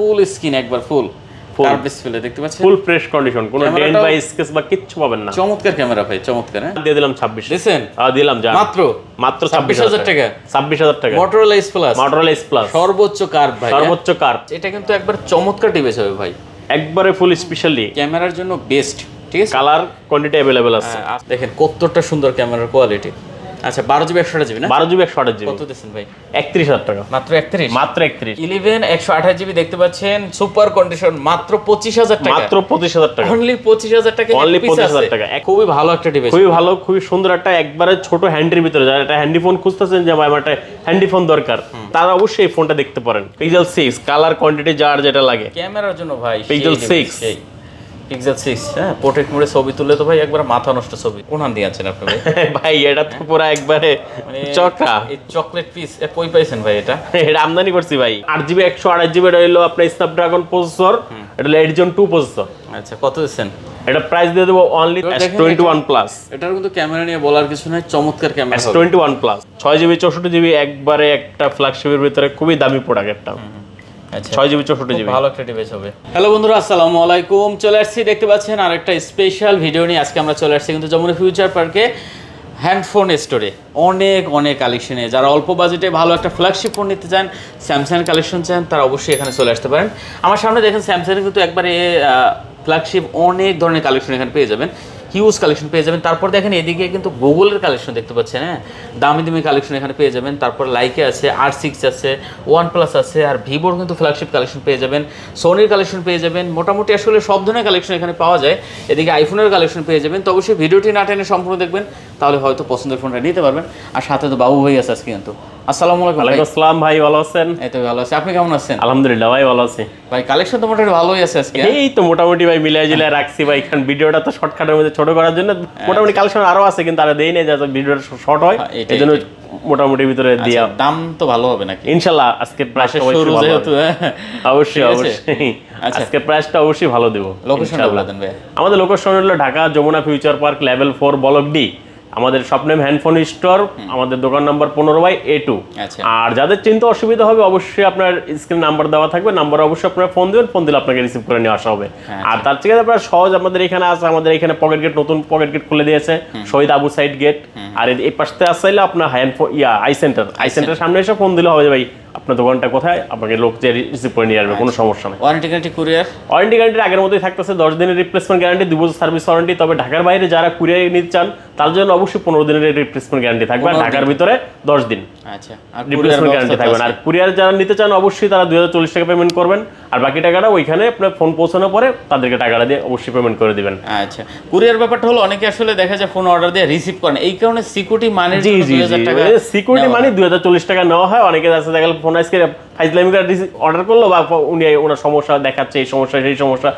ফুল skin একবার ফুল fresh condition বা চমৎকার ভাই চমৎকার হ্যাঁ? মাত্র টাকা টাকা সর্বোচ্চ হ্যাঁ? এটা কিন্তু একবার চমৎকার হবে ভাই একবারে ফুল স্পেশালি ক্যামেরার জন্য বেস্ট ঠিক আছে কালার আছে হ্যাঁ, দেখেন কতটা সুন্দর ক্যামেরার কোয়ালিটি আচ্ছা বারো জিবি একশো জিবি না বারো জিবি একশো আঠাশ জিবি কত দিচ্ছেন ভাই একত্রিশ হাজার টাকা মাত্র একত্রিশ মাত্র একত্রিশ ইলেভেন একশো আঠাশ জিবি দেখতে পাচ্ছেন সুপার কন্ডিশন মাত্র পঁচিশ হাজার টাকা মাত্র পঁচিশ হাজার টাকা অনলি পঁচিশ হাজার টাকা অনলি পঁচিশ হাজার টাকা খুবই ভালো একটা ডিভাইস খুবই ভালো খুবই সুন্দর একটা একবারে ছোট হ্যান্ডির ভিতরে যারা একটা হ্যান্ডি ফোন খুঁজতেছেন যে আমার একটা হ্যান্ডি ফোন দরকার তারা অবশ্যই এই ফোনটা দেখতে পারেন পিক্সেল সিক্স কালার কোয়ান্টিটি যার যেটা লাগে ক্যামেরার জন্য ভাই পিক্সেল সিক্স হ্যাঁ, মাথা নষ্ট ছবি আছেন ভাই এটা তো মানে চকলেট পিস এটা আমদানি করছি ভাই একশো আড়াই জিবি আপনার এটা টু আচ্ছা কত দিচ্ছেন এটা প্রাইস দিয়ে দেবো অনলি টোয়েন্টি ওয়ান প্লাস এটার কিন্তু ক্যামেরা নিয়ে বলার কিছু চমৎকার ক্যামেরা টোয়েন্টি ওয়ান প্লাস ছয় জিবি চৌষট্টি জিবি একবারে একটা ফ্ল্যাগশিপের ভিতরে খুবই দামি প্রোডাক্ট একটা আচ্ছা। ছয় জিবি চৌষট্টি জিবি ভালো একটা ডিভাইস হবে হ্যালো বন্ধুরা আসসালামু আলাইকুম চলে আসছি দেখতে পাচ্ছেন আর একটা স্পেশাল ভিডিও নিয়ে আজকে আমরা চলে আসছি কিন্তু যমুনা ফিউচার পার্কে হ্যান্ডফোন স্টোরে অনেক অনেক কালেকশনে যারা অল্প বাজেটে ভালো একটা ফ্ল্যাগশিপ ফোন নিতে চান স্যামসাং কালেকশন চান তারা অবশ্যই এখানে চলে আসতে পারেন আমার সামনে দেখেন স্যামসাং কিন্তু একবারে ফ্ল্যাগশিপ অনেক ধরনের কালেকশন এখানে পেয়ে যাবেন হিউজ কালেকশন পেয়ে যাবেন তারপর দেখেন এদিকে কিন্তু গুগলের কালেকশন দেখতে পাচ্ছেন হ্যাঁ দামি দামি কালেকশন এখানে পেয়ে যাবেন তারপর লাইকে আছে আর সিক্স আছে ওয়ান প্লাস আছে আর ভিভোর কিন্তু ফ্ল্যাগশিপ কালেকশন পেয়ে যাবেন সোনির কালেকশন পেয়ে যাবেন মোটামুটি আসলে সব ধরনের কালেকশন এখানে পাওয়া যায় এদিকে আইফোনের কালেকশন পেয়ে যাবেন তো অবশ্যই ভিডিওটি না টেনে সম্পূর্ণ দেখবেন তাহলে হয়তো পছন্দের ফোনটা নিতে পারবেন আর সাথে তো বাবু ভাই আছে আজকে কিন্তু আসসালামু আলাইকুম ভাই ভালো আছেন ভালো আছি আপনি কেমন আছেন আলহামদুলিল্লাহ ভাই ভালো আছি ভাই কালেকশন তো মোটামুটি ভালোই আছে আজকে হ্যাঁ? এই তো মোটামুটি ভাই মিলাই হ্যাঁ। রাখছি ভাই ভিডিওটা তো শর্টকাটের মধ্যে ছোট করার জন্য হ্যাঁ। মোটামুটি কালেকশন আরো আছে কিন্তু আর দেই নাই ভিডিওটা শর্ট হয় এই জন্য মোটামুটি ভিতরে আচ্ছা, দিয়া দাম তো ভালো হবে নাকি ইনশাআল্লাহ আজকে প্রাইস শুরু যেহেতু অবশ্যই অবশ্যই আচ্ছা। আজকে প্রাইসটা অবশ্যই ভালো দেবো লোকেশনটা বলে দেন ভাই আমাদের লোকেশন হলো Dhaka Jamuna future park level four block D আমাদের স্বপ্নেম হ্যান্ডফোন স্টোর আমাদের দোকান নাম্বার পনেরো বাই এ টু আচ্ছা। আর যাদের চিন্তা অসুবিধা হবে অবশ্যই আপনার স্ক্রিন নাম্বার দেওয়া থাকবে নাম্বার অবশ্যই আপনার ফোন দেবেন ফোন দিলে আপনাকে রিসিভ করে নিয়ে আসা হবে হ্যাঁ, আর আচ্ছা। তার থেকে আপনার সহজ আমাদের এখানে আছে আমাদের এখানে পকেট গেট নতুন পকেট গেট খুলে দিয়েছে শহীদ আবু সাইড গেট আর এই পাশে আসলে আপনার হ্যান্ডফোন ইয়া আই সেন্টার আই সেন্টার সামনে এসে ফোন দিলে হবে ভাই আপনার দোকানটা কোথায় আপনাকে লোক যে রিসিভ করে নিয়ে আসবে কোনো সমস্যা নেই warranty guarantee courier warranty guarantee আগের মধ্যেই থাকতেছে দশ দিনের রিপ্লেসমেন্ট গ্যারান্টি দু বছর সার্ভিস ওয়ারেন্টি তবে ঢাকার বাইরে যারা কুরিয়ার নিতে চান তার জন্য অবশ্যই পনেরো দিনের রিপ্লেসমেন্ট গ্যারান্টি থাকবে আর ঢাকার ভিতরে দশ দিন আচ্ছা, অর্ডার আচ্ছা, করলো বা উনি ওনার সমস্যা দেখাচ্ছে এই সমস্যা সেই সমস্যা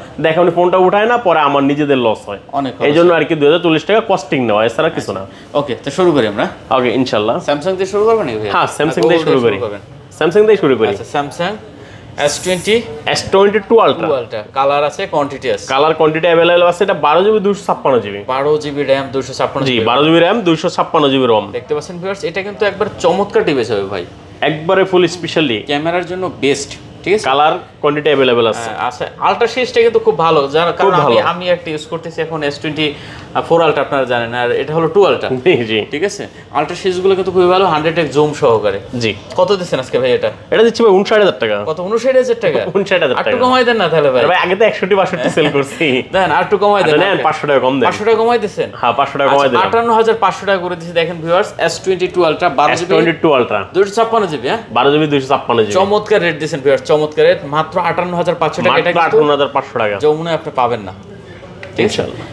উনি না পরে আমার নিজেদের লস হয় এই জন্য আর কি দুই টাকা কস্টিং নেওয়া এছাড়া কিছু না ওকে আচ্ছা, শুরু করি আমরা ইনশাল্লাহ স্যামসাং দিয়ে শুরু করবেন হ্যাঁ স্যামসাং দিয়ে শুরু করি স্যামসাং দিয়ে শুরু করি আচ্ছা Samsung S20 S22 Ultra Ultra colour আছে কোয়ান্টিটি আছে কালার কোয়ান্টিটি अवेलेबल আছে এটা বারো জিবি দুশো 256 জিবি বারো জিবি র্যাম দুশো 256 G 12 GB RAM 256 GB ROM দেখতে পাচ্ছেন ভিউয়ার্স এটা কিন্তু একবার চমৎকার ডিভাইস হবে ভাই একবারে ফুল স্পেশালি ক্যামেরার জন্য বেস্ট ঠিক আছে কালার কোয়ান্টিটি আছে হ্যাঁ, আচ্ছা সিরিজটা কিন্তু খুব ভালো কারণ আমি আমি একটা ইউজ করতেছি এখন আপনারা জানেন আর এটা হলো জি ঠিক আছে সিরিজগুলো কিন্তু খুবই ভালো জুম সহকারে জি কত দিচ্ছেন আজকে ভাই এটা এটা দিচ্ছি ভাই টাকা কত টাকা একটু কমাই দেন না তাহলে ভাই আগে তো সেল করছি দেন আর একটু কমাই দেন আচ্ছা, নেন টাকা কম দেন টাকা কমাই দিবেন হ্যাঁ পাঁচশো টাকা কমাই আচ্ছা, দেন টাকা করে দিয়েছি দেখেন viewers S22 ultra 12 GB 22 ultra 256 GB হ্যাঁ বারো জিবি 256 জিবি চমৎকার রেট দিয়েছেন ভিউয়ার্স চমৎকার রেট মাত্র মাত্র আটান্ন হাজার পাঁচশো টাকা এটা হাজার পাঁচশো টাকা যমুনায় আপনি পাবেন না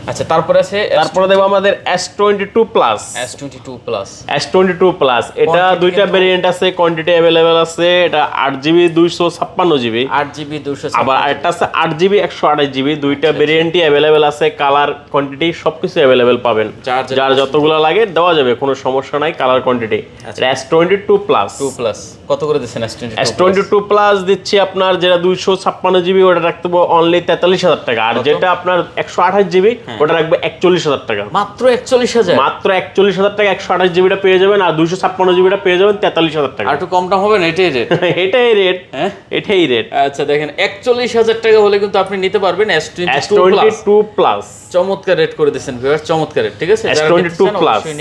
আচ্ছা তারপরে আছে তারপরে দেখবো আমাদের S twenty two S twenty two এটা দুইটা ভেরিয়েন্ট আছে কোয়ান্টিটি আছে এটা আট জিবি দুইশো আট দুইশো আছে আট জিবি আচ্ছা, দুইটা ভেরিয়েন্টই আচ্ছা। অ্যাভেলেবেল আছে কালার কোয়ান্টিটি অ্যাভেলেবেল পাবেন যার যতগুলো লাগে দেওয়া যাবে কোনো সমস্যা নাই colour quantity S twenty two plus কত করে এস টোয়েন্টি টু প্লাস দিচ্ছি আপনার যেটা দুইশো ছাপ্পান্ন জিবি ওটা রাখতে অনলি তেতাল্লিশ হাজার টাকা আর যেটা আপনার একশো আঠাশ জিবি হ্যাঁ। ওটা রাখবে একচল্লিশ হাজার টাকা মাত্র একচল্লিশ হাজার মাত্র একচল্লিশ হাজার টাকা একশো আঠাশ জিবিটা পেয়ে যাবেন আর দুইশো ছাপ্পান্ন জিবিটা পেয়ে যাবেন তেতাল্লিশ হাজার টাকা একটু কমটা হবে না এটাই রেট এটাই রেট হ্যাঁ? এটাই রেট আচ্ছা দেখেন একচল্লিশ হাজার টাকা হলে কিন্তু আপনি নিতে পারবেন এস টোয়েন্টি টু প্লাস চমৎকার রেট করে দিয়েছেন ভিউয়ার চমৎকার রেট ঠিক আছে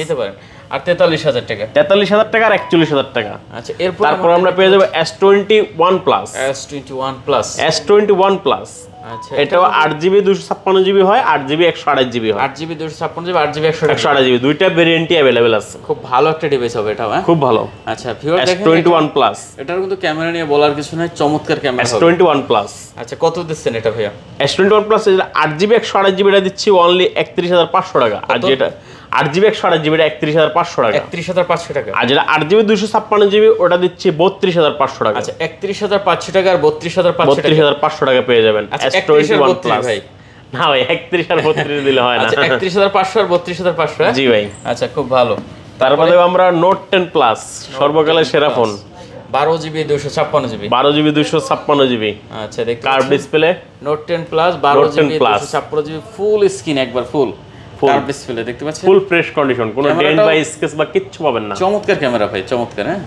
নিতে পারেন আর 43000 টাকা 43000 টাকা আর 41000 টাকা আচ্ছা এরপর তারপর আমরা পেয়ে যাব S21 plus S21 plus S21 plus আচ্ছা এটাও 8GB 256GB হয় 8GB 128GB হয় 8GB 256GB 8GB 128GB দুইটা ভেরিয়েন্টই अवेलेबल আছে খুব ভালো একটা ডিভাইস হবে এটাও হ্যাঁ খুব ভালো আচ্ছা ভিউয়ার দেখেন S21 প্লাস এটার কিন্তু ক্যামেরা নিয়ে বলার কিছু নাই চমৎকার ক্যামেরা S21 প্লাস আচ্ছা কত দিচ্ছেন এটা ভাইয়া S21 প্লাস 8GB 128GB এটা দিচ্ছি অনলি 31500 টাকা আর যেটা আট জিবি জিবিটা একত্রিশ হাজার পাঁচশো টাকা একত্রিশ হাজার পাঁচশো টাকা যেটা আট জিবি দুশো ছাপ্পান্ন জিবি বত্রিশ হাজার পাঁচশো টাকা আচ্ছা, একত্রিশ হাজার পাঁচশো টাকা পাঁচশো টাকা বত্রিশ হাজার পাঁচশো জি ভাই আচ্ছা খুব ভালো তারপরে আমরা নোট টেন প্লাস সর্বকালের সেরা ফোন বারো জিবি দুশো ছাপ্পান্ন জিবি বারো জিবি দুশো ছাপ্পান্ন জিবি আচ্ছা card display note ten plus বারো জিবি দুশো ছাপ্পান্ন জিবি ফুল স্ক্রিন একবার ফুল ফুল ফ্রেশ কন্ডিশন বা ক্যামেরা ভাই চমৎকার হ্যাঁ?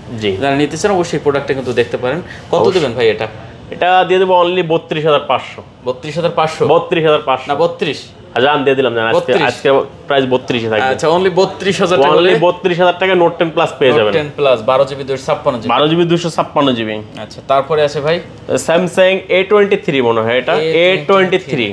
নিতে চান দেখতে পারেন ভাই এটা এটা বত্রিশ হাজার পাঁচশো বত্রিশ হাজার পাঁচশো বত্রিশ দিয়ে দিলাম প্রাইস অনলি অনলি আচ্ছা, টাকা নোট প্লাস পেয়ে যাবেন প্লাস জিবি 256 ছাপ্পান্ন জিবি জিবি আচ্ছা তারপরে আছে ভাই স্যামসাং এ টোয়েন্টি থ্রি মনে হয় এটা three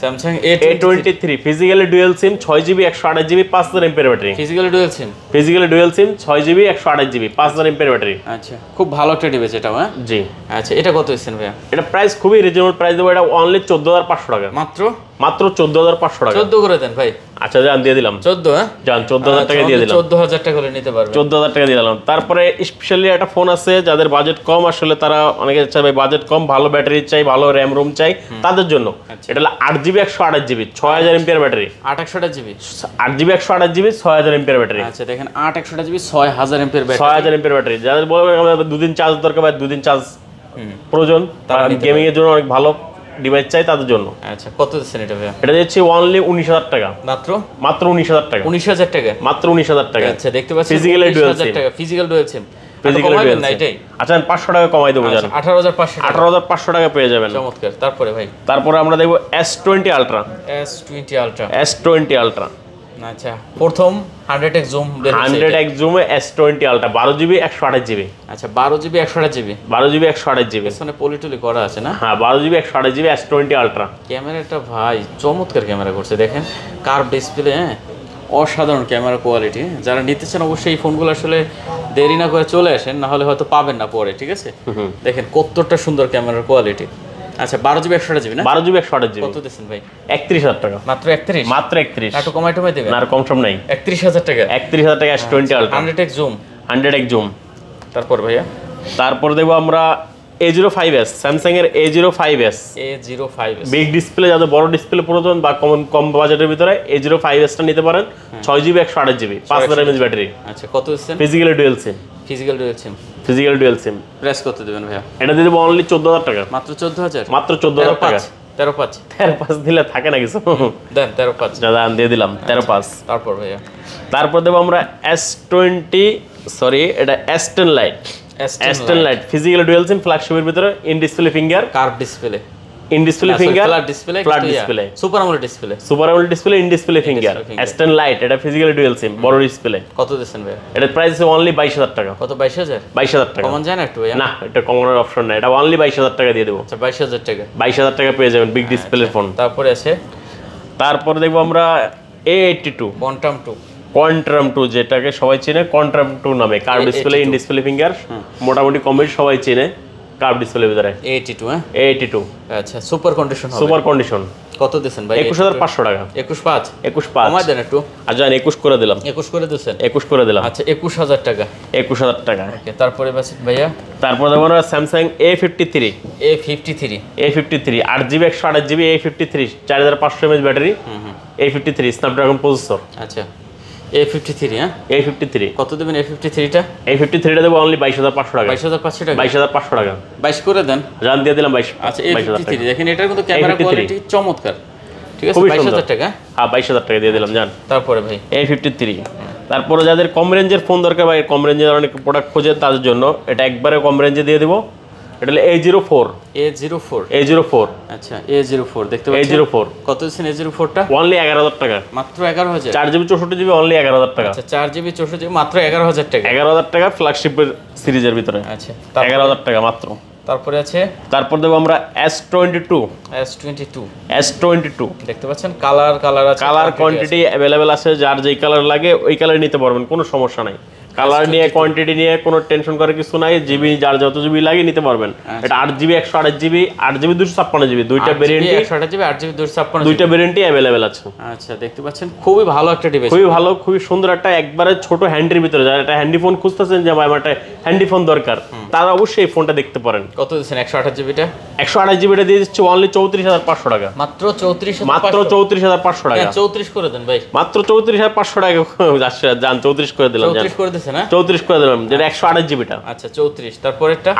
Samsung A23 physically dual SIM ছয় জিবি একশো 6GB পাঁচ 5000 এমএর battery physically dual SIM physically dual SIM ছয় জিবি একশো জিবি পাঁচ 5000 এমএর ব্যাটারি আচ্ছা খুব ভালো একটা ডিভাইস এটা হ্যাঁ জি আচ্ছা এটা কত হইছেন ভাইয়া এটা প্রাইস খুবই রিজনেবল প্রাইস দেবো এটা অনলি হাজার পাঁচশো টাকা মাত্র মাত্র চোদ্দ হাজার পাঁচশো টাকা চোদ্দ করে দেন ভাই আচ্ছা যান দিয়ে দিলাম চোদ্দ হ্যাঁ যান চোদ্দ হাজার টাকা আচ্ছা, দিয়ে দিলাম চোদ্দ হাজার টাকা করে নিতে পারবে চোদ্দ হাজার টাকা দিয়ে দিলাম তারপরে স্পেশালি একটা ফোন আছে যাদের বাজেট কম আসলে তারা অনেকে চাই বাজেট কম ভালো ব্যাটারি চাই ভালো র্যাম রুম চাই তাদের জন্য আচ্ছা। এটা হলো আট জিবি একশো আঠাশ জিবি ছয় হাজার এমপিয়ার ব্যাটারি আট একশো জিবি আট জিবি একশো আঠাশ জিবি ছয় হাজার এমপিয়ার ব্যাটারি আচ্ছা দেখেন আট একশো জিবি ছয় হাজার এমপিয়ার ব্যাটারি ছয় হাজার এমপিয়ার ব্যাটারি যাদের বলবে দুদিন চার্জ দরকার ভাই দুদিন চার্জ প্রয়োজন তারা গেমিং এর জন্য অনেক ভালো ডিভাইস চাই তাদের জন্য আচ্ছা কত দিচ্ছেন এটা ভাইয়া এটা অনলি উনিশ হাজার টাকা মাত্র মাত্র উনিশ হাজার টাকা উনিশ হাজার টাকা মাত্র উনিশ হাজার টাকা আচ্ছা দেখতে পাচ্ছি physical dual SIM physical dual SIM physical dual SIM আচ্ছা 500 টাকা কমাই দেবো জান 18500 18500 টাকা পেয়ে যাবেন চমৎকার তারপরে ভাই তারপরে আমরা দেখব S20 ultra S20 ultra S20 ultra আচ্ছা প্রথম আলট্রা জিবি জিবি আচ্ছা জিবি জিবি জিবি জিবি করা আছে না জিবি হ্যাঁ, ক্যামেরাটা ভাই চমৎকার ক্যামেরা করছে দেখেন ডিসপ্লে হ্যাঁ অসাধারণ ক্যামেরা কোয়ালিটি হ্যাঁ? যারা নিতে চান অবশ্যই এই ফোনগুলো আসলে দেরি না করে চলে আসেন না হলে হয়তো পাবেন না পরে ঠিক আছে দেখেন কতটা সুন্দর ক্যামেরার কোয়ালিটি আচ্ছা বারো জিবি একশো জিবি না বারো জিবি একশো জিবি কত দিচ্ছেন ভাই একত্রিশ হাজার টাকা মাত্র একত্রিশ মাত্র একত্রিশ একটু কমাই টমাই দেবেন আর কম সম নাই একত্রিশ হাজার টাকা একত্রিশ হাজার টাকা টোয়েন্টি আলট্রা হান্ড্রেড এক জুম হান্ড্রেড এক জুম তারপর ভাইয়া তারপর দেখবো আমরা A zero five S Samsung এর A zero five S A zero five big display যাদের বড় ডিসপ্লে প্রয়োজন বা কম কম বাজেটের ভিতরে এ জিরো ফাইভ এসটা নিতে পারেন ছয় জিবি একশো আঠাশ জিবি পাঁচ হাজার এমএচ ব্যাটারি আচ্ছা কত SIM physically dual SIM physical dual SIM physical dual SIM press করতে দেবেন ভাইয়া এটা দিয়ে দেবো অনলি চোদ্দ হাজার টাকা মাত্র চোদ্দ হাজার মাত্র চোদ্দ হাজার টাকা তেরো পাঁচ তেরো পাঁচ দিলে থাকে না কিছু দেন তেরো পাঁচ দাদা দিয়ে দিলাম আচ্ছা, তেরো পাঁচ তারপর ভাইয়া তারপর দেবো আমরা এস টোয়েন্টি সরি এটা S lite S lite physical dual SIM ফ্ল্যাগশিপের ভিতরে in display finger curve display super display finger lite এটা ফিজিক্যালি সিম বড় ডিসপ্লে কত প্রাইস টাকা কত অপশন এটা অনলি টাকা দিয়ে আচ্ছা, টাকা টাকা পেয়ে যাবেন বিগ ডিসপ্লে ফোন তারপরে আছে দেখবো আমরা কোয়ান্টাম টু যেটাকে সবাই চিনে কোয়ান্ট্রাম টু নামে card display in display finger মোটামুটি কম বেশি সবাই চেনে কার্ভ ডিসপ্লে ভিতরে 82 হ্যাঁ 82 আচ্ছা সুপার কন্ডিশন হবে সুপার কন্ডিশন কত দিবেন ভাই 21500 টাকা 21 5 21 5 কমাই দেন একটু আর জান 21 করে দিলাম 21 করে দিবেন 21 করে দিলাম আচ্ছা 21000 টাকা 21000 টাকা ওকে তারপরে বাসিত ভাইয়া তারপর দেখুন Samsung A53 A53 A53 8GB 128GB A53 4500 mAh battery A53 Snapdragon processor আচ্ছা এ ফিফটি থ্রি হ্যাঁ এ ফিফটি থ্রি কত দেবেন এ ফিফটি এ ফিফটি দেবো বাইশ হাজার পাঁচশো টাকা বাইশ হাজার পাঁচশো বাইশ হাজার পাঁচশো টাকা বাইশ করে দেন দিয়ে দিলাম বাইশ থ্রি আচ্ছা, দেখেন কিন্তু চমৎকার ঠিক আছে বাইশ হাজার টাকা হ্যাঁ, বাইশ হাজার টাকা দিয়ে দিলাম তারপরে ভাই এ ফিফটি থ্রি তারপরে যাদের কম রেঞ্জের ফোন দরকার কম রেঞ্জের অনেক প্রোডাক্ট খোঁজে তাদের জন্য এটা একবারে কম রেঞ্জে দিয়ে দেবো এটা হলো A zero four A zero four A zero four আচ্ছা এ জিরো ফোর দেখতে পাচ্ছেন এ জিরো ফোর কত দিচ্ছেন এ জিরো ফোরটা অনলি এগারো হাজার টাকা মাত্র এগারো হাজার চার only চৌষট্টি এগারো হাজার টাকা আচ্ছা চার জিবি মাত্র এগারো হাজার টাকা এগারো হাজার টাকা ফ্ল্যাগশিপের সিরিজের ভিতরে আচ্ছা এগারো হাজার টাকা মাত্র তারপরে আছে তারপর দেব আমরা S twenty two S twenty two S twenty two দেখতে পাচ্ছেন কালার কালার আছে কালার কোয়ান্টিটি অ্যাভেলেবেল আছে যার যেই কালার লাগে ওই কালার নিতে পারবেন কোনো সমস্যা নাই কালার নিয়ে কোয়ান্টিটি নিয়ে কোনো টেনশন করে কিছু নাই জিবি যার যত জিবি লাগে নিতে পারবেন আচ্ছা। এটা আট জিবি একশো আট জিবি আট জিবি দুশো ছাপ্পান্ন জিবি দুইটা ভেরিয়েন্ট একশো আট জিবি আট জিবি দুশো ছাপ্পান্ন দুইটা ভেরিয়েন্টই অ্যাভেলেবেল আছে আচ্ছা দেখতে পাচ্ছেন খুবই ভালো একটা ডিভাইস খুবই ভালো খুবই সুন্দর একটা একবারে ছোট হ্যান্ডির ভিতরে যারা একটা হ্যান্ডি ফোন খুঁজতেছেন যে আমার একটা হ্যান্ডি ফোন দরকার তারা অবশ্যই এই ফোনটা দেখতে পারেন কত দিচ্ছেন একশো আঠাশ জিবিটা একশো আঠাশ জিবিটা দিয়ে দিচ্ছে অনলি চৌত্রিশ হাজার পাঁচশো টাকা মাত্র চৌত্রিশ মাত্র চৌত্রিশ হাজার পাঁচশো টাকা হ্যাঁ, চৌত্রিশ করে দেন ভাই মাত্র চৌত্রিশ হাজার পাঁচশো টাকা যান চৌত্রিশ করে দিলাম চৌত্রিশ করে দিচ্ছেন চৌত্রিশ করে দিলাম যেটা একশো জিবিটা আচ্ছা চৌত্রিশ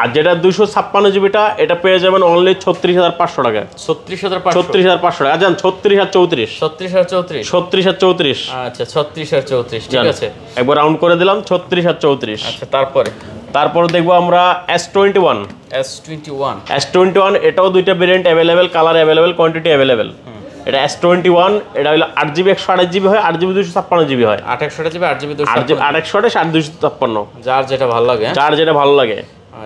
আর যেটা দুশো ছাপ্পান্ন জিবিটা এটা পেয়ে যাবেন অনলি ছত্রিশ হাজার পাঁচশো টাকা ছত্রিশ হাজার ছত্রিশ হাজার পাঁচশো টাকা ছত্রিশ চৌত্রিশ ছত্রিশ চৌত্রিশ ছত্রিশ চৌত্রিশ আচ্ছা ছত্রিশ চৌত্রিশ আছে একবার রাউন্ড করে দিলাম ছত্রিশ চৌত্রিশ আচ্ছা তারপরে তারপর দেখবো আমরা S twenty one S twenty one S twenty one এটাও দুইটা variant available colour available quantity available এটা এস টোয়েন্টি ওয়ান এটা হলো আট জিবি একশো আঠাশ জিবি হয় আট জিবি দুশো ছাপ্পান্ন জিবি হয় আট একশো জিবি আট জিবি আট একশো আঠাশ আট দুশো ছাপ্পান্ন যার যেটা ভালো লাগে হ্যাঁ? যার যেটা ভালো লাগে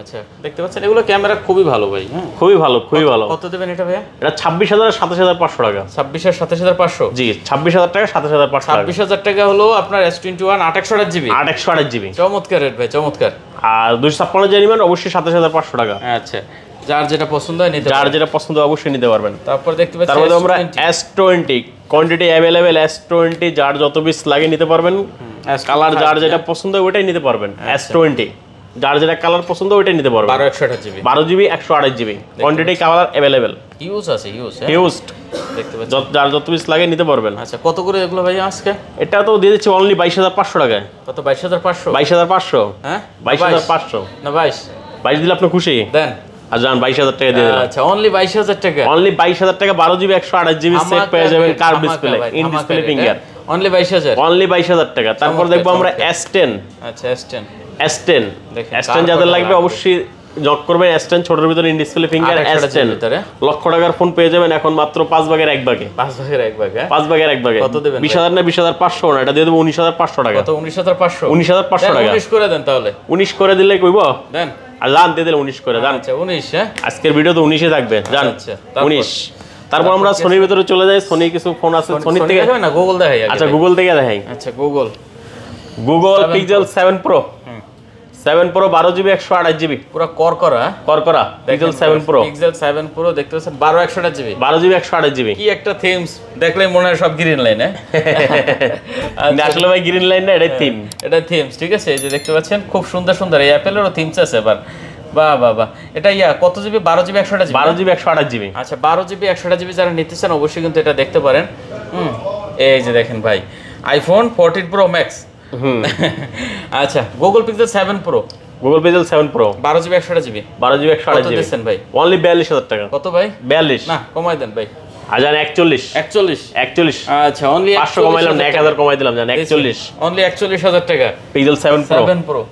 আচ্ছা দেখতে পাচ্ছেন এগুলো ক্যামেরা খুবই ভালো ভাই হ্যাঁ? খুবই ভালো খুবই ভালো কত দেবেন এটা ভাইয়া এটা ছাব্বিশ হাজার সাতাশ হাজার পাঁচশো টাকা ছাব্বিশ হাজার সাতাশ হাজার পাঁচশো জি ছাব্বিশ হাজার টাকা সাতাশ হাজার পাঁচশো ছাব্বিশ হাজার টাকা হলো আপনার এস টোয়েন্টি ওয়ান আট একশো আট জিবি আট একশো আট জিবি চমৎকার রেট ভাই চমৎকার আর দুশো ছাপ্পান্ন জিবি অবশ্যই সাতাশ হাজার পাঁচশো টাকা আচ্ছা যার যেটা পছন্দ হয় নিতে যার যেটা পছন্দ অবশ্যই নিতে পারবেন তারপর দেখতে পাচ্ছি তারপরে আমরা S twenty quantity available S twenty যার যত পিস লাগে নিতে পারবেন কালার যার যেটা পছন্দ হয় ওটাই নিতে পারবেন এস আচ্ছা। টোয়েন্টি যার যেটা কালার পছন্দ ওইটাই নিতে পারবেন বারো একশো আঠাশ জিবি বারো জিবি একশো আঠাশ GB quantity colour available use আছে ইউজ ইউজ হ্যাঁ? দেখতে পাচ্ছি যার যত পিস লাগে নিতে পারবেন আচ্ছা কত করে এগুলো ভাই আজকে এটা তো দিয়ে দিচ্ছি অনলি বাইশ হাজার পাঁচশো টাকায় কত বাইশ হাজার পাঁচশো বাইশ হাজার পাঁচশো হ্যাঁ বাইশ হাজার পাঁচশো না বাইশ বাইশ দিলে আপনার খুশি দেন আর ভিতরে ইন ফিঙ্গার লক্ষ টাকার ফোন পেয়ে যাবেন এখন মাত্র পাঁচ ভাগের এক ভাগে পাঁচ ভাগের এক হ্যাঁ? পাঁচ ভাগের এক বিশ হাজার না বিশ হাজার পাঁচশো না এটা দিয়ে দেবো উনিশ হাজার পাঁচশো টাকা উনিশ হাজার পাঁচশো উনিশ হাজার পাঁচশো টাকা উনিশ করে দেন তাহলে উনিশ করে দিলে কইব দেন আর লান দিয়ে দিলে উনিশ করে জান আচ্ছা, উনিশ হ্যাঁ? আজকের ভিডিও তো উনিশে থাকবে জান আচ্ছা, উনিশ তারপর আমরা সোনির ভিতরে চলে যাই সোনি কিছু ফোন আছে সোনি থেকে আচ্ছা গুগল থেকে দেখাই আচ্ছা Google Google Pixel seven pro seven pro বারো জিবি একশো আঠাশ জিবি পুরো করকরা করকরা Pixel seven pro Pixel seven pro দেখতে পাচ্ছেন বারো একশো আঠাশ জিবি বারো জিবি একশো আঠাশ জিবি কি একটা থিমস দেখলেই মনে হয় সব গ্রিন হ্যাঁ? লাইনে আসলে ভাই গ্রিন লাইন না এটা থিম এটা থিমস ঠিক আছে এই যে দেখতে পাচ্ছেন খুব সুন্দর সুন্দর এই অ্যাপেলেরও থিমস আছে এবার বাহ বাহ বাহ এটা ইয়া কত জিবি বারো জিবি একশো আঠাশ বারো জিবি একশো আঠাশ জিবি আচ্ছা বারো জিবি একশো জিবি যারা নিতে চান অবশ্যই কিন্তু এটা দেখতে পারেন হুম এই যে দেখেন ভাই আইফোন ফোরটিন প্রো ম্যাক্স আচ্ছা Google Pixel seven pro Google Pixel seven pro বারো জিবি একশো জিবি বারো জিবি একশো জিবি দিচ্ছেন ভাই অনলি বিয়াল্লিশ হাজার টাকা কত ভাই বিয়াল্লিশ না কমাই দেন ভাই আচ্ছা অনলি কমাইলাম কমাই দিলাম জান অনলি টাকা Pixel pro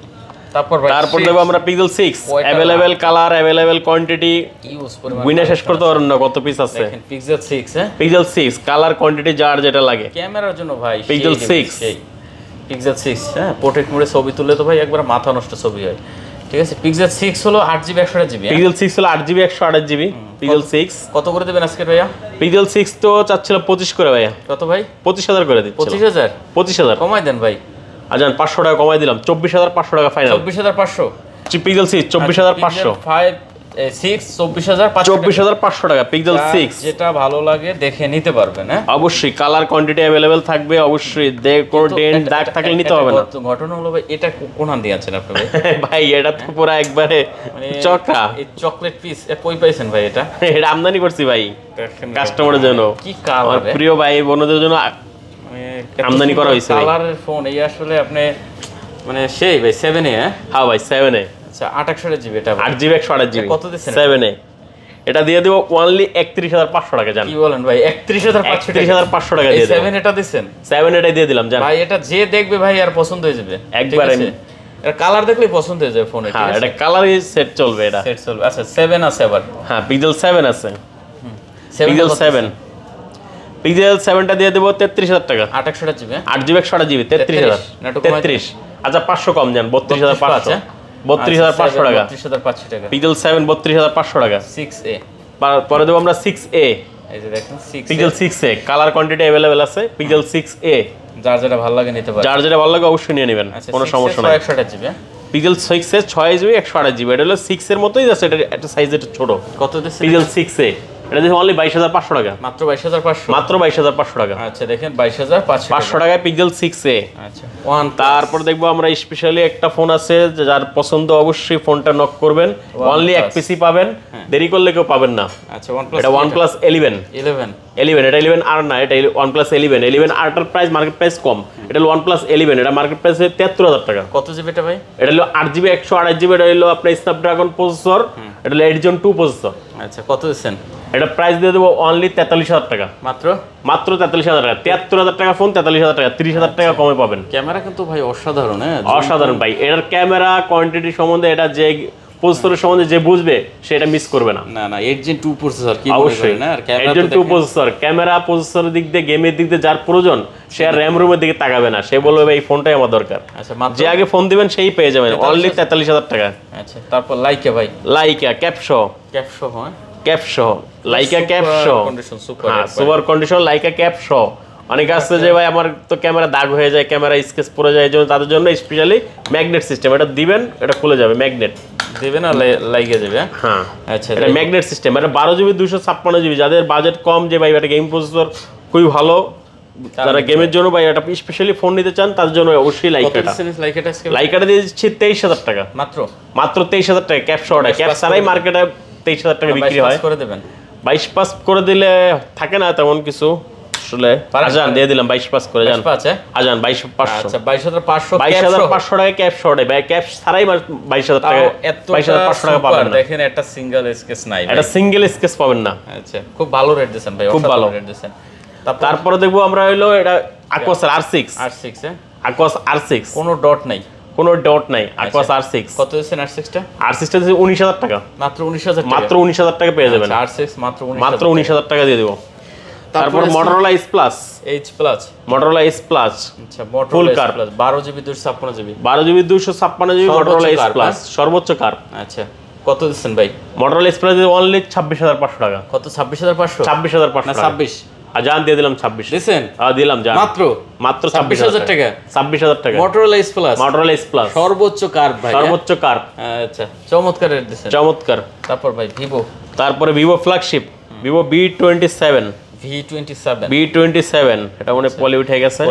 pro six available colour available quantity শেষ করতে কত পিস আছে সিক্স হ্যাঁ সিক্স কালার কোয়ান্টিটি যার যেটা লাগে ক্যামেরার জন্য ভাই পিক্সেল সিক্স পিকজার সিক্স হ্যাঁ পোর্ট্রেট মোডে ছবি তুললে তো ভাই একবার মাথা নষ্ট ছবি হয় ঠিক আছে পিকজার সিক্স হলো আট জিবি একশো আট জিবি পিক্সেল সিক্স হলো আট জিবি একশো আট জিবি পিক্সেল সিক্স কত করে দেবেন আজকে ভাইয়া পিক্সেল সিক্স তো চাচ্ছিল পঁচিশ করে ভাইয়া কত ভাই পঁচিশ হাজার করে দিচ্ছি পঁচিশ হাজার পঁচিশ হাজার কমাই দেন ভাই আর জান পাঁচশো টাকা কমাই দিলাম চব্বিশ হাজার পাঁচশো টাকা ফাইনাল চব্বিশ হাজার পাঁচশো সিক্স চব্বিশ হাজার আচ্ছা, পাঁচশো ফাইভ টাকা যেটা ভালো লাগে দেখে নিতে পারবেন হ্যাঁ অবশ্যই কালার কোয়ান্টিটি অ্যাভেলেবেল থাকবে অবশ্যই নিতে হবে ঘটনা হলো ভাই এটা ভাই হ্যাঁ? একবারে মানে চকা এই চকলেট পিস কই পাইছেন ভাই এটা এটা আমদানি করছি ভাই কাস্টমারের জন্য কি কালার প্রিয় ভাই বোনদের জন্য মানে আমদানি করা হয়েছে ফোন এই আসলে আপনি মানে সেই ভাই সেভেন হ্যাঁ হ্যাঁ ভাই এ আচ্ছা এটা সেভেন দিয়ে দেবো অনলি একত্রিশ হাজার পাঁচশো টাকা জান বলেন ভাই একত্রিশ হাজার একত্রিশ হাজার পাঁচশো টাকা দিয়ে সেভেন এটা দিচ্ছেন সেভেন এটা দিয়ে দিলাম এটা যে দেখবে ভাই আর পছন্দ হয়ে যাবে একবার আমি কালার পছন্দ হয়ে যাবে ফোনে হ্যাঁ এটা সেট চলবে এটা সেট চলবে আচ্ছা সেভেন আছে আবার হ্যাঁ পিক্সেল সেভেন আছে পিক্সেল সেভেন পিক্সেল সেভেনটা দিয়ে দেবো তেত্রিশ হাজার টাকা আট জিবি আট জিবি হ্যাঁ? একশোটা জিবি তেত্রিশ হাজার তেত্রিশ আচ্ছা পাঁচশো কম যান বত্রিশ হাজার পাঁচশো হ্যাঁ? কালার কোয়ান্টিটি অ্যাভেলেবেল আছে পিজেল সিক্স এ যার যেটা ভালো নিতে পারেন যার যেটা ভালো অবশ্যই নিয়ে নেবেন আচ্ছা, কোনো সমস্যা নাই একশো আঠাশ জিবি পিজেল সিক্স ছয় জিবি একশো আঠাশ জিবি এটা হলো সিক্স এর মতোই আছে এটা একটা সাইজ এটা ছোট কত পিজেল সিক্স এ এটা দেখুন অনলি বাইশ হাজার পাঁচশো টাকা মাত্র বাইশ হাজার পাঁচশো মাত্র বাইশ হাজার পাঁচশো টাকা আচ্ছা দেখেন বাইশ হাজার পাঁচশো টাকায় পিক্সেল সিক্স এ আচ্ছা ওয়ান তারপর দেখবো আমরা স্পেশালি একটা ফোন আছে যার পছন্দ অবশ্যই ফোনটা নক করবেন অনলি এক পিসি পাবেন হ্যাঁ। দেরি করলে কেউ পাবেন না আচ্ছা ওয়ান প্লাস এটা OnePlus eleven eleven eleven এটা ইলেভেন আর না এটা ওয়ান প্লাস এলিভেন এলিভেন আরটার প্রাইস মার্কেট প্রাইস কম এটা ওয়ান প্লাস এলিভেন এটা মার্কেট প্রাইস তেত্তর হাজার টাকা কত জিবি এটা ভাই এটা হলো আট জিবি একশো আড়াই জিবি এটা হলো আপনার স্ন্যাপড্রাগন প্রসেসর এটা হলো এইটজন টু প্রসেসর আচ্ছা কত দিচ্ছেন এটা প্রাইস দিয়ে দেবো অনলি তেতাল্লিশ হাজার টাকা মাত্র মাত্র তেতাল্লিশ হাজার টাকা তিয়াত্তর হাজার টাকা ফোন তেতাল্লিশ হাজার টাকা তিরিশ হাজার টাকা আচ্ছা। কমে পাবেন ক্যামেরা কিন্তু ভাই অসাধারণ হ্যাঁ অসাধারণ ভাই এটার ক্যামেরা কোয়ান্টিটি সম্বন্ধে এটা যে প্রসেসরের সম্বন্ধে যে বুঝবে সেটা মিস করবে না না না এইট জেন টু প্রসেসর কি অবশ্যই না হ্যাঁ? আর eight gen two processor camera প্রসেসরের দিক দিয়ে গেমের দিক দিয়ে যার প্রয়োজন সে আর র্যাম রুমের দিকে তাকাবে না সে বলবে এই ফোনটাই আমার দরকার আচ্ছা যে আগে ফোন দিবেন সেই পেয়ে যাবেন অনলি 43000 টাকা আচ্ছা তারপর লাইকা ভাই লাইকা ক্যাপশো ক্যাপশো হ্যাঁ ক্যাপশো লাইকা ক্যাপশো কন্ডিশন সুপার কন্ডিশন লাইকা ক্যাপশো অনেক আসতে যে ভাই আমার তো ক্যামেরা দাগ হয়ে যায় ক্যামেরা স্কেচ পরে যায় জন্য তাদের জন্য স্পেশালি ম্যাগনেট সিস্টেম এটা দিবেন এটা খুলে যাবে ম্যাগনেট দিবেন আর লাগিয়ে যাবে হ্যাঁ, হ্যাঁ। আচ্ছা এটা ম্যাগনেট সিস্টেম এটা বারো জিবি দুশো ছাপ্পান্ন জিবি যাদের বাজেট কম যে ভাই এটা গেম প্রসেসর খুবই ভালো তারা গেমের জন্য ভাই এটা স্পেশালি ফোন নিতে চান তার জন্য অবশ্যই লাইকাটা লাইকাটা দিয়ে দিচ্ছি তেইশ হাজার টাকা মাত্র মাত্র তেইশ হাজার টাকা ক্যাপ সহটা ক্যাপ ছাড়াই মার্কেটে তেইশ হাজার টাকা বিক্রি হয় করে দেবেন বাইশ পাস করে দিলে থাকে না তেমন কিছু হ্যাঁ? আচ্ছা, আচ্ছা, তারপরে দেখবো আমরা হইলো কোন আর সিক্স কোনো ডট নাই কোন ডট নাই আর আচ্ছা। সিক্স কত আর সিক্সটা আর উনিশ হাজার টাকা মাত্র উনিশ হাজার মাত্র উনিশ হাজার টাকা পেয়ে যাবেন আর সিক্স মাত্র মাত্র উনিশ হাজার টাকা দিয়ে দেবো তারপর Motorola H plus H plus Motorola H plus আচ্ছা Motorola H Plus 12 GB 256 GB 12 GB 256 GB Motorola H plus সর্বোচ্চ কার আচ্ছা কত দিচ্ছেন ভাই Motorola H প্লাস অনলি 26500 টাকা কত 26500 26500 না 26 জান দিয়ে দিলাম ছাব্বিশ দিচ্ছেন দিলাম জান মাত্র মাত্র ছাব্বিশ হাজার টাকা ছাব্বিশ হাজার টাকা Motorola S plus Motorola S plus সর্বোচ্চ কার ভাই হ্যাঁ? সর্বোচ্চ কার আচ্ছা চমৎকার রেট দিচ্ছেন চমৎকার তারপর ভাই ভিভো তারপরে Vivo flagship Vivo V twenty seven V27 V27 এটা মানে পলি উঠে গেছে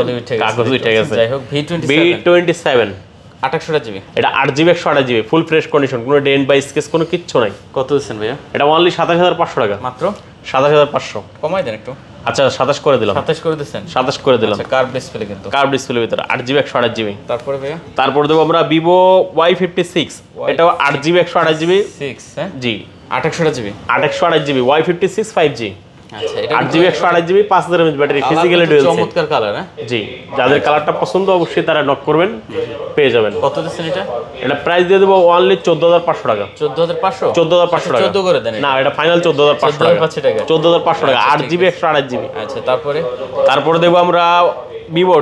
কাগজ উঠে গেছে যাই হোক V27 জিবি এটা আট জিবি একশো আঠাশ জিবি ফুল ফ্রেশ কন্ডিশন কোনো ডেন্ট বা স্কেচ কোনো কিচ্ছু নাই কত ভাইয়া এটা অনলি সাতাশ হাজার পাঁচশো টাকা মাত্র সাতাশ হাজার পাঁচশো আচ্ছা সাতাশ করে দিলাম সাতাশ করে দিচ্ছেন সাতাশ করে দিলাম আচ্ছা, কার্ভ ভিতরে আট জিবি একশো আঠাশ জিবি তারপরে তারপর দেবো আমরা ভিভো ওয়াই ফিফটি সিক্স এটা আট জিবি একশো আঠাশ জিবি সিক্স হ্যাঁ জি আট জিবি আট একশো আঠাশ GB Y fifty six five G আচ্ছা, আট জিবি একশো আঠাশ জিবি পাঁচ হাজার এমএচ ব্যাটারি ফিজিক্যালি ডুয়েল চমৎকার কালার হ্যাঁ জি যাদের কালারটা পছন্দ অবশ্যই তারা নক করবেন পেয়ে যাবেন কত দিচ্ছেন এটা এটা প্রাইস দিয়ে দেবো অনলি চোদ্দ হাজার পাঁচশো টাকা চোদ্দ হাজার পাঁচশো চোদ্দ হাজার পাঁচশো আচ্ছা, টাকা চোদ্দ করে দেন না এটা ফাইনাল চোদ্দ হাজার পাঁচশো টাকা চোদ্দ হাজার পাঁচশো টাকা আট জিবি একশো আঠাশ জিবি আচ্ছা তারপরে তারপরে দেবো আমরা Vivo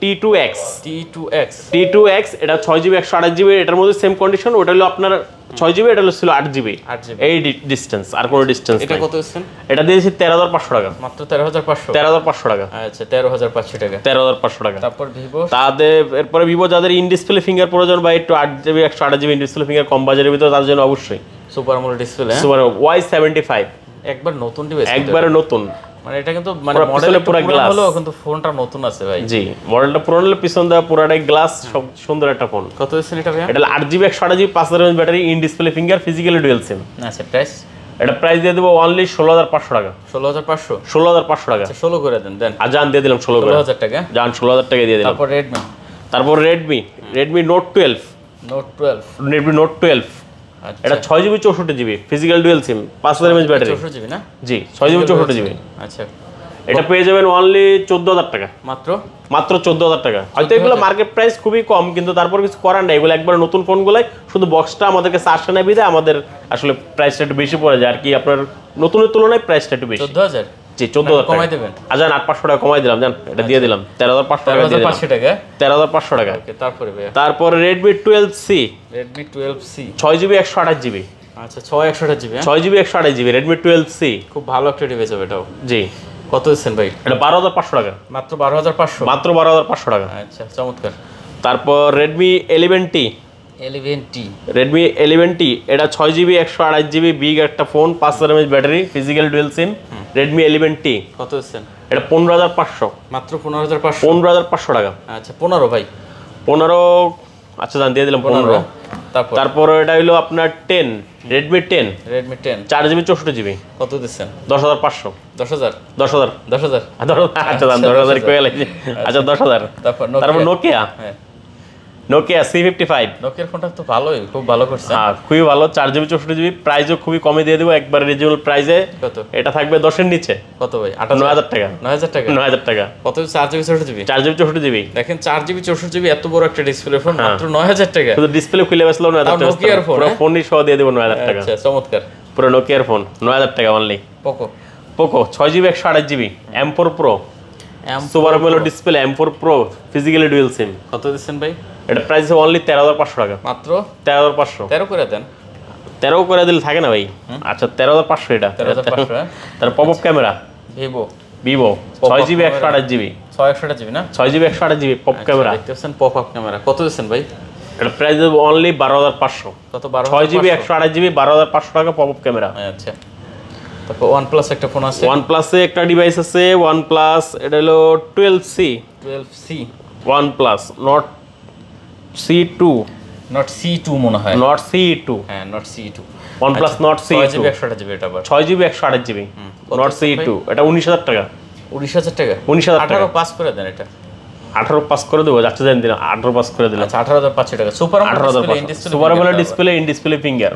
T two X T two X T two X এটা ছয় জিবি একশো আঠাশ জিবি এটার মধ্যে সেম কন্ডিশন ওটা হলো আপনার ছয় জিবি এটা ছিল আট জিবি এই ডিস্টেন্স আর কোনো ডিস্টেন্স এটা কত এটা দিয়েছি তেরো পাঁচশো টাকা মাত্র তেরো হাজার পাঁচশো তেরো হাজার পাঁচশো টাকা আচ্ছা তেরো হাজার পাঁচশো টাকা তেরো হাজার পাঁচশো টাকা তারপর ভিভো তাদের এরপর ভিভো যাদের ইন ডিসপ্লে ফিঙ্গার প্রয়োজন বা একটু আট জিবি একশো আট জিবি ইন ডিসপ্লে ফিঙ্গার কম বাজারের ভিতর তাদের জন্য অবশ্যই সুপার মোলো display super Y seventy five একবার নতুন ডিভাইস একবারে নতুন মানে এটা কিন্তু মানে মডেলে পুরো গ্লাস হলো কিন্তু ফোনটা নতুন আছে ভাই জি মডেলটা পুরনো হলে পিছন দেওয়া একটা গ্লাস সুন্দর একটা ফোন কত দিচ্ছেন এটা ভাই এটা 8GB 128GB 5000 battery in display finger physically dual SIM আচ্ছা প্রাইস এটা প্রাইস দিয়ে দেবো অনলি ষোলো হাজার পাঁচশো টাকা ষোলো হাজার পাঁচশো ষোলো হাজার পাঁচশো টাকা আচ্ছা, ষোলো করে দেন দেন আর যান দিয়ে দিলাম ষোলো করে হাজার টাকা জান ষোলো হাজার টাকা দিয়ে দিলাম তারপর রেডমি তারপর Redmi Redmi note twelve note twelve Redmi note twelve আচ্ছা। এটা ছয় জিবি চৌষট্টি জিবি ফিজিক্যাল ডুয়েল সিম পাঁচ হাজার ব্যাটারি চৌষট্টি জিবি না জি ছয় জিবি চৌষট্টি জিবি আচ্ছা এটা পেয়ে যাবেন অনলি চোদ্দ হাজার টাকা মাত্র মাত্র চোদ্দ হাজার টাকা হয়তো এগুলো মার্কেট প্রাইস খুবই কম কিন্তু তারপর কিছু করার নাই এগুলো একবার নতুন ফোনগুলাই শুধু বক্সটা আমাদেরকে চারশো নেবি দেয় আমাদের আসলে প্রাইসটা একটু বেশি পড়ে যায় আর কি আপনার নতুনের তুলনায় প্রাইসটা একটু বেশি চোদ্দ মানে পাঁচশো টাকা কমাই দিলাম এটা আচ্ছা, আচ্ছা। দিয়ে দিলাম তেরো হাজার পাঁচশো পাঁচশো টাকা তেরো হাজার পাঁচশো টাকা Redmi twelve C Redmi twelve C ছয় জিবি একশো আঠাশ জিবি আচ্ছা ছয় একশো জিবি হ্যাঁ? ছয় GB GB Redmi twelve C খুব ভালো একটা জি কত ভাই এটা বারো হাজার পাঁচশো টাকা মাত্র বারো হাজার পাঁচশো মাত্র বারো হাজার পাঁচশো টাকা আচ্ছা, চমৎকার তারপর রেডমি টি টি রেডমি টি এটা ছয় জিবি একশো জিবি বিগ একটা ফোন পাঁচ হাজার battery physical dual SIM Redmi Element টি কত হচ্ছেন এটা পনেরো হাজার পাঁচশো মাত্র পনেরো হাজার পাঁচশো পনেরো হাজার পাঁচশো টাকা আচ্ছা পনেরো ভাই পনেরো আচ্ছা দান দিয়ে দিলাম পনেরো তারপর তারপর এটা হলো আপনার ten Redmi ten Redmi ten চার জিবি চৌষট্টি জিবি কত দিচ্ছেন দশ হাজার পাঁচশো দশ হাজার দশ হাজার দশ হাজার আচ্ছা দান দশ হাজার আচ্ছা।, আচ্ছা দশ হাজার তারপর নোকিয়া হ্যাঁ নোকিয়া সি ফিফটি ফাইভ নোকিয়ার ফোনটা তো ভালোই খুব ভালো করছে হ্যাঁ খুবই ভালো চার জিবি চৌষট্টি জিবি প্রাইসও খুবই কমে দিয়ে দেবো একবার রিজনেবল প্রাইসে কত এটা থাকবে দশের নিচে কত ভাই আটান্ন হাজার টাকা নয় হাজার টাকা নয় হাজার টাকা কত চার জিবি চৌষট্টি জিবি চার জিবি চৌষট্টি জিবি দেখেন চার জিবি চৌষট্টি জিবি এত বড় একটা ডিসপ্লে হ্যাঁ। ফোন মাত্র নয় হাজার টাকা শুধু ডিসপ্লে খুলে বসলো নয় হাজার টাকা নোকিয়ার ফোন ফোনই সহ দিয়ে দেবো নয় হাজার টাকা আচ্ছা চমৎকার পুরো নোকিয়ার ফোন নয় হাজার টাকা অনলি পোকো পোকো ছয় জিবি একশো আঠাশ GB M four pro super AMOLED display M four pro physically dual SIM কত দিচ্ছেন ভাই এটা প্রাইস অনলি তেরো হাজার পাঁচশো টাকা মাত্র তেরো হাজার পাঁচশো তেরো করে দেন তেরো করে দিলে থাকে না ভাই আচ্ছা তেরো হাজার পাঁচশো এটা হ্যাঁ? তার pop up camera Vivo Vivo ছয় জিবি একশো আঠাশ জিবি ছয় একশো আঠাশ জিবি না ছয় জিবি একশো আঠাশ জিবি পপ ক্যামেরা দেখতে পাচ্ছেন পপ আপ ক্যামেরা কত দিচ্ছেন ভাই এটা প্রাইস অনলি বারো হাজার পাঁচশো কত বারো ছয় জিবি একশো আঠাশ জিবি বারো হাজার পাঁচশো টাকা পপ আপ ক্যামেরা আচ্ছা তারপর OnePlus একটা ফোন আছে OnePlus এ একটা ডিভাইস আছে OnePlus এটা হলো 12C 12C OnePlus Not C2 Not C2 মনে হয় Not C2 হ্যাঁ Not C2 OnePlus Not C2 6GB 128GB এটা আবার 6GB 128GB Not C2 এটা 19000 টাকা 19000 টাকা 19000 টাকা পাস করে দেন এটা আঠারো পাস করে দেবো আচ্ছা জানি দিলাম আঠারো পাস করে দিলাম আচ্ছা, আঠারো হাজার পাঁচশো টাকা সুপার আঠারো হাজার সুপার বলে ডিসপ্লে ইন ডিসপ্লে ফিঙ্গার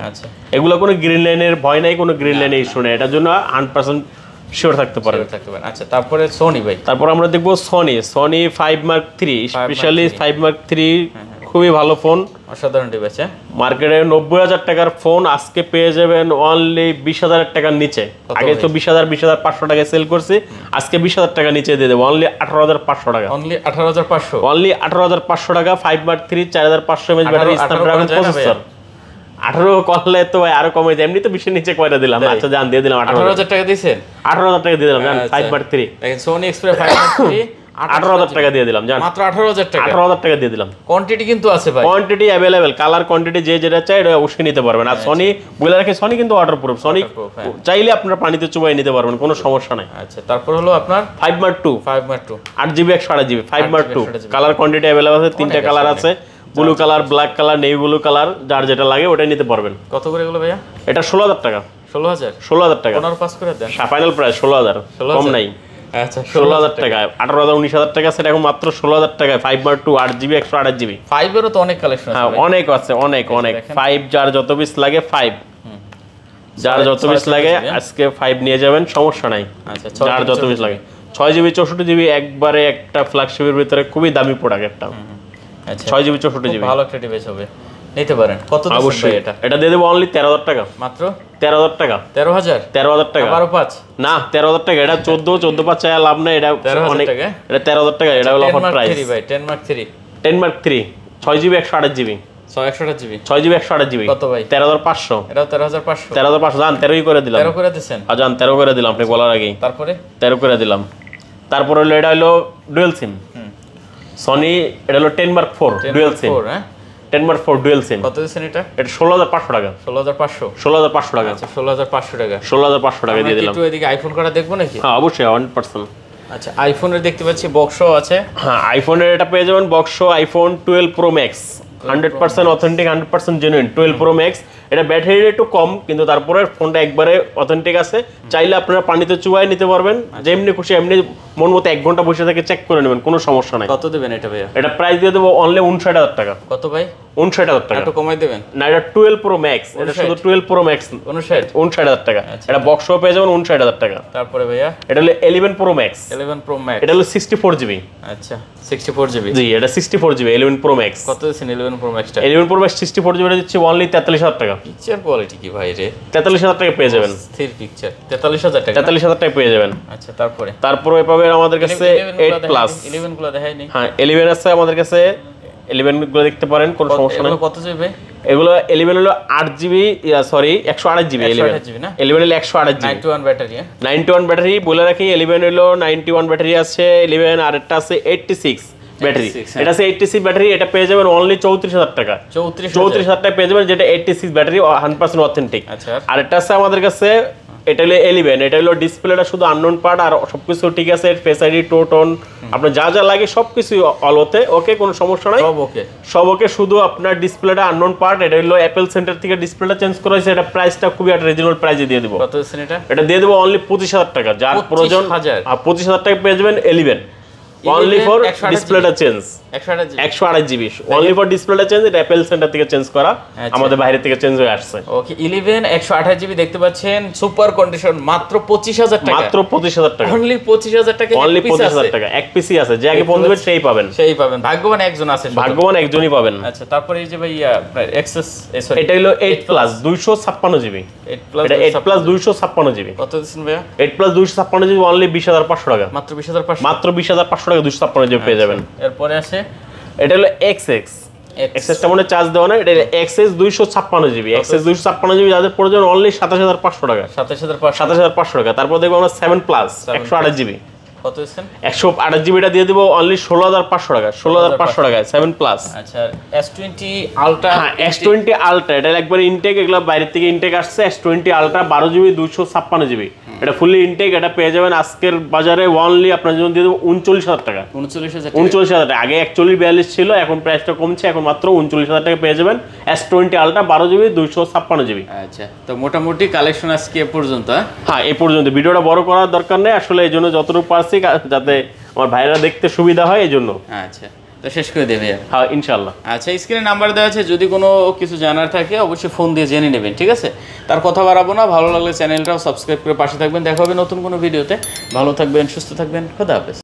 এগুলো কোনো গ্রিন লাইনের ভয় নাই কোনো গ্রিন লাইনের ইস্যু নেই এটার জন্য হান্ড্রেড পার্সেন্ট শিওর থাকতে পারে থাকতে পারে আচ্ছা তারপরে সোনি ভাই তারপর আমরা দেখবো Sony Sony five mark three specially five mark three খুবই ভালো ফোন অসাধারণ ডিভাইস হ্যাঁ। মার্কেটে নব্বই হাজার টাকার ফোন আজকে পেয়ে যাবেন অনলি বিশ হাজার টাকার নিচে আগে তো বিশ হাজার বিশ হাজার পাঁচশো টাকায় সেল করছি আজকে বিশ হাজার টাকা নিচে দিয়ে দেবো অনলি আঠারো হাজার পাঁচশো টাকা অনলি আঠারো হাজার পাঁচশো অনলি আঠারো হাজার পাঁচশো টাকা ফাইভ বার থ্রি চার হাজার পাঁচশো এমএচ ব্যাটারি স্ন্যাপড্রাগন প্রসেসর আঠারো করলে তো ভাই আরো কমে যায় এমনি তো বিশ্বের নিচে কয়টা দিলাম আচ্ছা জান দিয়ে দিলাম আঠারো হাজার টাকা দিয়েছেন আঠারো হাজার টাকা দিয়ে দিলাম জান ফাইভ বার থ্রি সোনি এক্সপ্রেস ফাইভ বার থ্রি হাজার কোয়ান্টিটি অ্যাভেলেবেল আছে হ্যাঁ, আচ্ছা। কালার হ্যাঁ। আচ্ছা, আছে blue colour black colour navy blue colour যার যেটা লাগে ওটাই নিতে পারবেন কত করে ভাইয়া এটা ষোলো হাজার টাকা ষোলো হাজার ষোলো হাজার টাকা ফাইনাল প্রায় ষোলো হাজার কম নাই আচ্ছা, হাজার আঠারো উনিশ হাজার টাকা ফাইভ টু আট জিবি একশো অনেক ফাইভ হ্যাঁ, যার যত পিস লাগে ফাইভ যার যত পিস লাগে হ্যাঁ? আজকে ফাইভ নিয়ে যাবেন সমস্যা নাই আচ্ছা যার যত পিস লাগে ছয় জিবি চৌষট্টি জিবি একবারে একটা ফ্ল্যাগশিপের ভিতরে খুবই দামি প্রোডাক্ট একটা আচ্ছা। ছয় জিবি চৌষট্টি জিবি ভালো একটা ডিভাইস হবে নিতে পারেন কত অবশ্যই এটা এটা দিয়ে দেবো অনলি তেরো হাজার টাকা মাত্র তেরো হাজার টাকা তেরো হাজার তেরো হাজার টাকা বারো পাঁচ না তেরো হাজার টাকা এটা চোদ্দ চোদ্দ পাঁচ চায় লাভ নেই এটা এটা তেরো হাজার টাকা এটা হলো প্রাইস ভাই ten mark three ten mark three ছয় জিবি একশো আঠাশ জিবি ছয় একশো জিবি ছয় জিবি একশো জিবি ভাই তেরো হাজার পাঁচশো এটা তেরো হাজার তেরো হাজার পাঁচশো তেরোই করে দিলাম করে তেরো করে দিলাম আপনি বলার আগেই তারপরে তেরো করে দিলাম তারপরে এটা হলো ডুয়েল সিম সনি এটা হলো ten mark four dual SIM হ্যাঁ টেনমার্ক ফর ডুয়েল সিম কত দিচ্ছেন এটা এটা ষোলো হাজার পাঁচশো টাকা ষোলো হাজার পাঁচশো ষোলো হাজার পাঁচশো টাকা আচ্ছা ষোলো হাজার পাঁচশো টাকা ষোলো হাজার পাঁচশো টাকা দিয়ে দিলাম এদিকে আইফোন কটা দেখবো নাকি হ্যাঁ অবশ্যই ওয়ান আচ্ছা আইফোনের দেখতে পাচ্ছি বক্সও আছে হ্যাঁ আইফোনের এটা পেয়ে যাবেন box iPhone twelve pro max hundred percent authentic hundred percent genuine twelve pro max এটা ব্যাটারি একটু কম কিন্তু তারপরে ফোনটা একবারে অথেন্টিক আছে চাইলে আপনারা পানিতে চুয়াই নিতে পারবেন আচ্ছা। যেমনি খুশি এমনি মন মতো এক ঘন্টা বসে থেকে চেক করে নেবেন কোনো সমস্যা নাই কত দেবেন এটা ভাইয়া এটা প্রাইস দিয়ে দেবো অনলি উনষাট হাজার টাকা কত ভাই উনষাট হাজার টাকা একটু কমাই দেবেন না এটা টুয়েলভ প্রো ম্যাক্স এটা শুধু টুয়েলভ প্রো ম্যাক্স উনষাট উনষাট হাজার টাকা আচ্ছা। এটা বক্স পেয়ে যাবেন উনষাট হাজার টাকা তারপরে ভাইয়া এটা হলো eleven pro max eleven pro max এটা হলো সিক্সটি ফোর জিবি আচ্ছা সিক্সটি ফোর জিবি জি এটা sixty four GB eleven pro max কত দিয়েছেন 11 প্রো ম্যাক্সটা 11 প্রো ম্যাক্স 64 জিবি দিচ্ছি 43000 টাকা পিকচার কোয়ালিটি কি ভাই রে 43000 টাকা পেয়ে যাবেন স্থির পিকচার 43000 টাকা 43000 টাকা পেয়ে যাবেন আচ্ছা তারপরে তারপরে পাবেন আমাদের কাছে 8 প্লাস 11 গুলো দেখাই নেই হ্যাঁ 11 আছে আমাদের কাছে 11 গুলো দেখতে পারেন কোনো সমস্যা নেই কত জিবি এগুলো 11 হলো 8 জিবি সরি 128 জিবি 11 না 11 হলো 128 জিবি 91 ব্যাটারি 91 ব্যাটারি বলে রাখি 11 হলো 91 ব্যাটারি আছে 11 আর একটা আছে 86 ব্যাটারি এটা সে এইটটি সিক্স ব্যাটারি এটা পেয়ে যাবেন অনলি চৌত্রিশ হাজার টাকা চৌত্রিশ চৌত্রিশ হাজার টাকা পেয়ে যাবেন যেটা eighty six battery hundred percent authentic আর এটা আছে আমাদের কাছে এটা হলো এলিভেন এটা হলো ডিসপ্লেটা শুধু আননোন পার্ট আর সবকিছু ঠিক আছে ফেস আইডি টোটন আপনার যা যা লাগে সবকিছু অলতে ওকে কোনো সমস্যা নাই সব ওকে সব ওকে শুধু আপনার ডিসপ্লেটা আননোন পার্ট এটা হলো অ্যাপেল সেন্টার থেকে ডিসপ্লেটা চেঞ্জ করা হয়েছে এটা প্রাইসটা খুবই একটা রিজনেবল প্রাইসে দিয়ে দেবো এটা দিয়ে দেবো অনলি পঁচিশ হাজার টাকা যার প্রয়োজন হাজার পঁচিশ হাজার টাকা পেয়ে যাবেন এলিভেন অনলি ফর ডিসপ্লেটা চেঞ্জ আচ্ছা। পাবেন আচ্ছা তারপরে eh, এটা হলো এইট প্লাস দুইশো ছাপ্পান্ন জিবি এইট প্লাস প্লাস দুইশো ছাপ্পান্ন জিবি ভাইয়া এইট প্লাস দুইশো বিশ হাজার পাঁচশো টাকা মাত্র বিশ হাজার মাত্র বিশ হাজার পাঁচশো টাকা ছাপ্পান্ন জিবি পেয়ে আচ্ছা। যাবেন এরপরে আছে আছে এটা হলো এক্স এক্স এক্সেসটা মনে চার্জ দেওয়া না এটা এক্সএস দুইশো ছাপ্পান্ন জিবি এক্সএস দুইশো ছাপ্পান্ন জিবি যাদের প্রয়োজন অনলি সাতাশ হাজার পাঁচশো টাকা সাতাশ হাজার সাতাশ হাজার পাঁচশো টাকা তারপর দেখবো আমরা সেভেন প্লাস একশো আঠাশ জিবি একশো আঠাশ জিবিটা দিয়ে দেবো অনলি ষোলো হাজার পাঁচশো টাকা ষোলো হাজার পাঁচশো টাকায় সেভেন প্লাস আচ্ছা এস টোয়েন্টি আলট্রা হ্যাঁ এস টোয়েন্টি আলট্রা এটা একবার ইনটেক এগুলো বাইরের থেকে ইনটেক আসছে এস টোয়েন্টি আলট্রা বারো জিবি দুইশো ছাপ্পান্ন জিবি এটা ফুললি ইনটেক এটা পেয়ে যাবেন আজকের বাজারে ওয়ানলি আপনার জন্য দিয়ে দেবো উনচল্লিশ হাজার টাকা উনচল্লিশ হাজার উনচল্লিশ হাজার টাকা আগে একচল্লিশ বিয়াল্লিশ ছিল এখন প্রাইসটা কমছে এখন মাত্র উনচল্লিশ হাজার টাকা পেয়ে যাবেন এস টোয়েন্টি আলটা বারো জিবি দুইশো ছাপ্পান্ন জিবি আচ্ছা তো মোটামুটি কালেকশন আজকে এ পর্যন্ত হ্যাঁ? হ্যাঁ এ পর্যন্ত ভিডিওটা বড় করার দরকার নেই আসলে এই জন্য যতটুকু পারছি যাতে আমার ভাইরা দেখতে সুবিধা হয় এই জন্য আচ্ছা তো শেষ করে দেবে হ্যাঁ ইনশাল্লাহ আচ্ছা স্ক্রিনে নাম্বার দেওয়া আছে যদি কোনো কিছু জানার থাকে অবশ্যই ফোন দিয়ে জেনে নেবেন ঠিক আছে তার কথা বাড়াবো না ভালো লাগলে চ্যানেলটাও সাবস্ক্রাইব করে পাশে থাকবেন দেখা হবে নতুন কোনো ভিডিওতে ভালো থাকবেন সুস্থ থাকবেন খোদা হাফেজ